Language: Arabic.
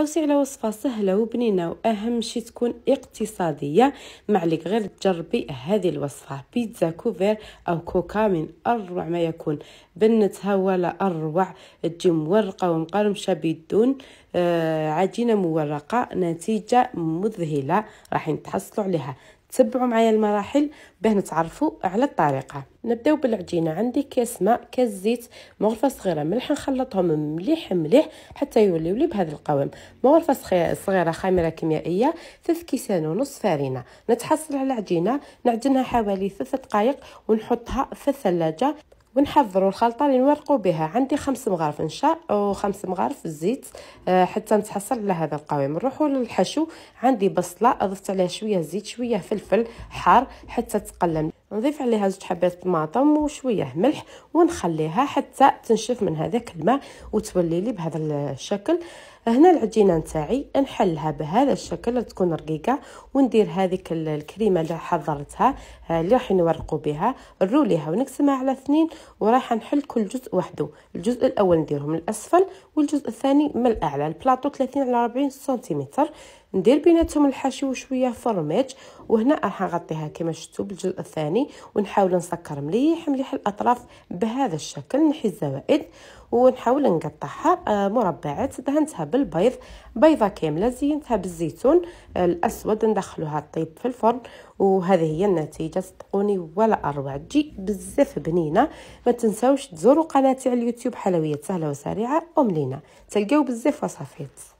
حوصي على وصفه سهله وبنينه واهم شي تكون اقتصاديه ما عليك غير تجربي هذه الوصفه بيتزا كوفير او كوكا من اروع ما يكون بنتها ولا اروع تجي مورقه ومقرمشه بدون آه عجينه مورقه نتيجه مذهله راح تحصلوا عليها تبعوا معايا المراحل باه نتعرفوا على الطريقه نبداو بالعجينه عندي كاس ماء كاس زيت مغرفه صغيره ملح نخلطهم مليح مليح حتى يوليو لي بهذا القوام مغرفه صغيره خميره كيميائيه ثلاث كيسان ونص فرينه نتحصل على عجينه نعجنها حوالي ثلاث دقائق ونحطها في الثلاجه ونحضروا الخلطه اللي نورقوا بها عندي خمس مغارف نشا وخمس مغارف زيت آه، حتى نتحصل على هذا القوام نروحوا للحشو عندي بصله ضفت عليها شويه زيت شويه فلفل حار حتى تقلم نضيف عليها زوج حبات طماطم وشويه ملح ونخليها حتى تنشف من هذاك الماء وتولي لي بهذا الشكل هنا العجينه نتاعي نحلها بهذا الشكل تكون رقيقه وندير هذيك الكريمه اللي حضرتها آه، اللي راح نورقوا بها نروليها ونقسمها على اثنين وراح نحل كل جزء وحده الجزء الاول نديره من الاسفل والجزء الثاني من الاعلى البلاطو 30 على 40 سنتيمتر ندير بيناتهم الحشي وشويه فرماج وهنا راح نغطيها كما شفتوا بالجزء الثاني ونحاول نسكر مليح مليح الاطراف بهذا الشكل نحي الزوائد ونحاول نقطعها آه، مربعات دهنتها بالبيض بيضه كامله زينتها بالزيتون آه، الاسود ندخلوها طيب في الفرن وهذه هي النتيجه صدقوني ولا اروع تجي بزاف بنينه ما تنساوش تزوروا قناتي على اليوتيوب حلويات سهله وسريعه ام لينا تلقاو بزاف وصفات